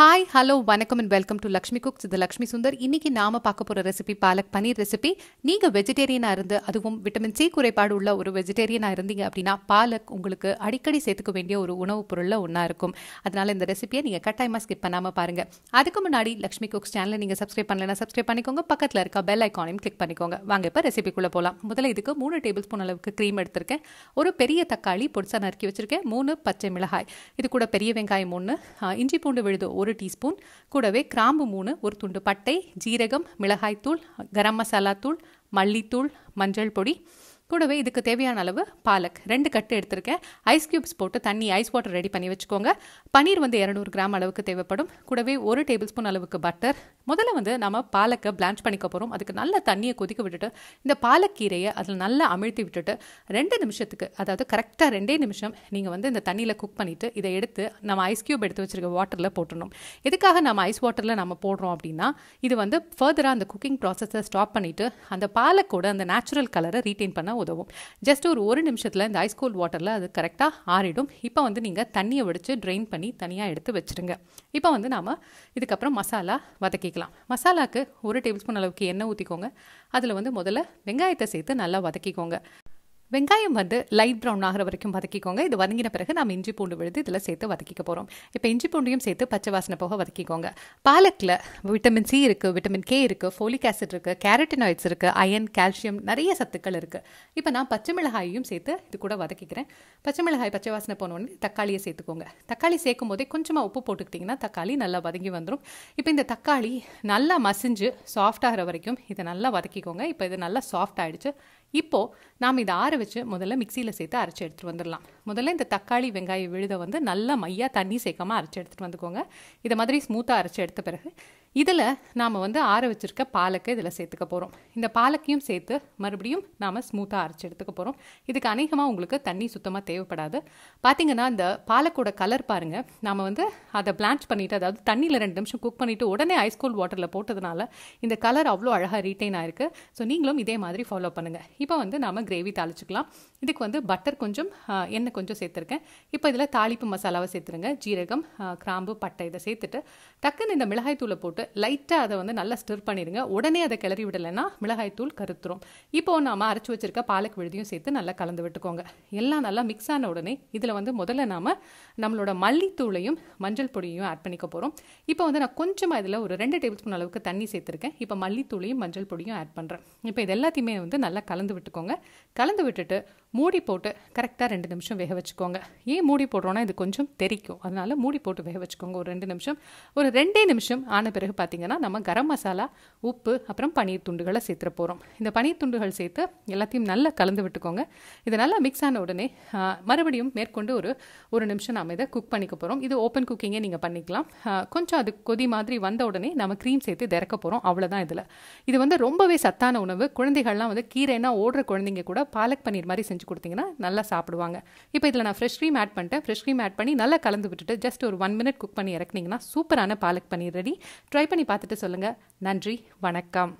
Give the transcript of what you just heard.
hi hello வணக்கம் and welcome to Lakshmi cooks இது லக்ஷ்மி சுந்தர் இன்னைக்கு நாம பார்க்க போகிற ரெசிபி பாலக் பனீர் ரெசிபி நீங்கள் வெஜிடேரியனாக இருந்து அதுவும் விட்டமின் சி குறைபாடு உள்ள ஒரு வெஜிடேரியனாக இருந்தீங்க அப்படின்னா பாலக் உங்களுக்கு அடிக்கடி சேர்த்துக்க வேண்டிய ஒரு உணவுப் பொருளில் ஒன்றா இருக்கும் அதனால இந்த ரெசிபியை நீங்கள் கட்டாயமாக ஸ்கிப் பண்ணாமல் பாருங்கள் அதுக்கு முன்னாடி லக்ஷ்மி குக்ஸ் சேனல் நீங்கள் சப்ஸ்கிரைப் பண்ணலன்னா சப்ஸ்கிரைப் பண்ணிக்கோங்க பக்கத்தில் இருக்க பெல் ஐக்கானையும் கிளிக் பண்ணிக்கோங்க வாங்க இப்போ ரெசிபிக்குள்ளே போகலாம் முதல்ல இதுக்கு மூணு டேபிள் ஸ்பூன் அளவுக்கு க்ரீம் எடுத்திருக்கேன் ஒரு பெரிய தக்காளி பொடிசா நறுக்கி வச்சுருக்கேன் மூணு பச்சை மிளகாய் இது கூட பெரிய வெங்காயம் மூணு இஞ்சி பூண்டு விழுது ஒரு ஒரு டீஸ்பூன் கூடவே கிராம்பு மூணு ஒரு துண்டு பட்டை ஜீரகம் மிளகாய்த்தூள் கரம் மசாலா தூள் மல்லித்தூள் மஞ்சள் பொடி கூடவே இதுக்கு தேவையான அளவு பாலக் ரெண்டு கட்டு எடுத்திருக்கேன் ஐஸ் க்யூப்ஸ் போட்டு தண்ணி ஐஸ் வாட்டர் ரெடி பண்ணி வச்சுக்கோங்க பன்னீர் வந்து இரநூறு கிராம் அளவுக்கு தேவைப்படும் கூடவே ஒரு டேபிள் ஸ்பூன் அளவுக்கு பட்டர் முதல்ல வந்து நம்ம பாலக்கை பிளான்ச் பண்ணிக்க போகிறோம் அதுக்கு நல்ல தண்ணியை கொதிக்க விட்டுட்டு இந்த பாலக்கீரையை அதில் நல்லா அமிழ்த்தி விட்டுட்டு ரெண்டு நிமிஷத்துக்கு அதாவது கரெக்டாக ரெண்டே நிமிஷம் நீங்கள் வந்து இந்த தண்ணியில் குக் பண்ணிவிட்டு இதை எடுத்து நம்ம ஐஸ் க்யூப் எடுத்து வச்சுருக்க வாட்டரில் போட்டுடணும் எதுக்காக நம்ம ஐஸ் வாட்டரில் நம்ம போடுறோம் அப்படின்னா இது வந்து ஃபர்தராக அந்த குக்கிங் ப்ராசஸை ஸ்டாப் பண்ணிவிட்டு அந்த பாலக்கோட அந்த நேச்சுரல் கலரை ரீட்டைன் பண்ண உதவும் ஜஸ்ட் ஒரு ஒரு நிமிஷத்தில் இந்த ஐஸ் கோல்ட் வாட்டரில் அது கரெக்டாக ஆறிடும் இப்போ வந்து நீங்கள் தண்ணியை வடித்து ட்ரெயின் பண்ணி தனியாக எடுத்து வச்சுருங்க இப்போ வந்து நாம் இதுக்கப்புறம் மசாலா வதக்கிக்கலாம் மசாலாவுக்கு ஒரு டேபிள் ஸ்பூன் அளவுக்கு எண்ணெய் ஊற்றிக்கோங்க அதில் வந்து முதல்ல வெங்காயத்தை சேர்த்து நல்லா வதக்கிக்கோங்க வெங்காயம் வந்து லைட் ப்ரௌன் ஆகிற வரைக்கும் வதக்கிக்கோங்க இது வதங்கின பிறகு நம்ம இஞ்சி பூண்டு விழுது இதில் சேர்த்து வதக்கிக்க போகிறோம் இப்போ இஞ்சி பூண்டையும் சேர்த்து பச்சை வாசனை போக வதக்கிக்கோங்க பாலக்கில் விட்டமின் சி இருக்குது விட்டமின் கே இருக்குது ஃபோலிக் ஆசிட் இருக்குது கேரட்டினாய்ட்ஸ் இருக்குது அயன் கால்சியம் நிறைய சத்துக்கள் இருக்குது இப்போ நான் பச்சை மிளகாயையும் சேர்த்து இது கூட வதக்கிக்கிறேன் பச்சை மிளகாய் பச்சை வாசனை போனோடனே தக்காளியை சேர்த்துக்கோங்க தக்காளி சேர்க்கும் போதே கொஞ்சமாக உப்பு போட்டுக்கிட்டிங்கன்னா தக்காளி நல்லா வதங்கி வந்துடும் இப்போ இந்த தக்காளி நல்லா மசிஞ்சு சாஃப்ட் ஆகிற வரைக்கும் இதை நல்லா வதக்கிக்கோங்க இப்போ இது நல்லா சாஃப்ட் ஆகிடுச்சு இப்போது நாம் இதை ஆற வச்சு முதல்ல மிக்சியில் சேர்த்து அரைச்சி எடுத்துகிட்டு வந்துடலாம் முதல்ல இந்த தக்காளி வெங்காய விழுதை வந்து நல்லா மையாக தண்ணி சேர்க்காமல் அரைச்சி எடுத்துகிட்டு வந்துக்கோங்க இதை மாதிரி ஸ்மூத்தாக அரைச்சி எடுத்த பிறகு இதில் நாம் வந்து ஆற வச்சுருக்க பாலக்கை இதில் சேர்த்துக்க போகிறோம் இந்த பாலக்கையும் சேர்த்து மறுபடியும் நாம் ஸ்மூத்தாக அரைச்சி எடுத்துக்க போகிறோம் இதுக்கு அநேகமாக உங்களுக்கு தண்ணி சுத்தமாக தேவைப்படாது பார்த்திங்கன்னா இந்த பாலக்கோட கலர் பாருங்கள் நாம் வந்து அதை பிளான்ச் பண்ணிவிட்டு அதாவது தண்ணியில் ரெண்டு நிமிஷம் குக் பண்ணிவிட்டு உடனே ஐஸ் கோல்ட் வாட்டரில் போட்டதுனால இந்த கலர் அவ்வளோ அழகாக ரீட்டைன் ஆயிருக்கு ஸோ நீங்களும் இதே மாதிரி ஃபாலோ பண்ணுங்கள் இப்போ வந்து நாம் கிரேவி தாளிச்சுக்கலாம் இதுக்கு வந்து பட்டர் கொஞ்சம் எண்ணெய் கொஞ்சம் சேர்த்துருக்கேன் இப்போ இதில் தாளிப்பு மசாலாவை சேர்த்துருங்க ஜீரகம் கிராம்பு பட்டை இதை சேர்த்துட்டு டக்குன்னு இந்த மிளகாய்த்தூளை போட்டு லைட்டாக அதை வந்து நல்லா ஸ்டிர் பண்ணிடுங்க உடனே அதை கிளறி விடலைன்னா மிளகாய்த்தூள் கருத்துரும் இப்போ நாம் அரைச்சி வச்சுருக்க பாலக் விழுதியும் சேர்த்து நல்லா கலந்து விட்டுக்கோங்க எல்லாம் நல்லா மிக்ஸ் ஆன உடனே இதில் வந்து முதல்ல நாம் நம்மளோட மல்லித்தூளையும் மஞ்சள் பொடியையும் ஆட் பண்ணிக்க போகிறோம் இப்போ வந்து நான் கொஞ்சமாக இதில் ஒரு ரெண்டு டேபிள் ஸ்பூன் அளவுக்கு தண்ணி சேர்த்துருக்கேன் இப்போ மல்லித்தூளையும் மஞ்சள் பொடியும் ஆட் பண்ணுறேன் இப்போ இது எல்லாத்தையுமே வந்து நல்லா கலந்து கலந்து விட்டுக்கோங்க கலந்து விட்டுட்டு மூடி போட்டு கரெக்டாக ரெண்டு நிமிஷம் வேக வச்சுக்கோங்க ஏன் மூடி போடுறோன்னா இது கொஞ்சம் தெரிக்கும் அதனால் மூடி போட்டு வேக வச்சுக்கோங்க ஒரு ரெண்டு நிமிஷம் ஒரு ரெண்டே நிமிஷம் ஆன பிறகு பார்த்திங்கன்னா நம்ம கரம் மசாலா உப்பு அப்புறம் பனீர் துண்டுகளை சேர்த்துற போகிறோம் இந்த பனீர் துண்டுகள் சேர்த்து எல்லாத்தையும் நல்லா கலந்து விட்டுக்கோங்க இது நல்லா மிக்ஸ் ஆன உடனே மறுபடியும் மேற்கொண்டு ஒரு ஒரு நிமிஷம் நாம் இதை குக் பண்ணிக்க போகிறோம் இது ஓப்பன் குக்கிங்கே நீங்கள் பண்ணிக்கலாம் கொஞ்சம் அது கொதி மாதிரி வந்த உடனே நம்ம க்ரீம் சேர்த்து திறக்க போகிறோம் அவ்வளோதான் இதில் இது வந்து ரொம்பவே சத்தான உணவு குழந்தைகள்லாம் வந்து கீரைனா ஓடுற குழந்தைங்க கூட பாலக் பன்னீர் மாதிரி செஞ்சு செஞ்சு கொடுத்தீங்கன்னா நல்லா சாப்பிடுவாங்க இப்போ இதில் நான் ஃப்ரெஷ் க்ரீம் ஆட் பண்ணிட்டேன் ஃப்ரெஷ் க்ரீம் ஆட் பண்ணி நல்லா கலந்து விட்டுட்டு ஜஸ்ட் ஒரு ஒன் மினிட் குக் பண்ணி இறக்குனீங்கன்னா சூப்பரான பாலக் பண்ணி ரெடி ட்ரை பண்ணி பார்த்துட்டு சொல்லுங்கள் நன்றி வணக்கம்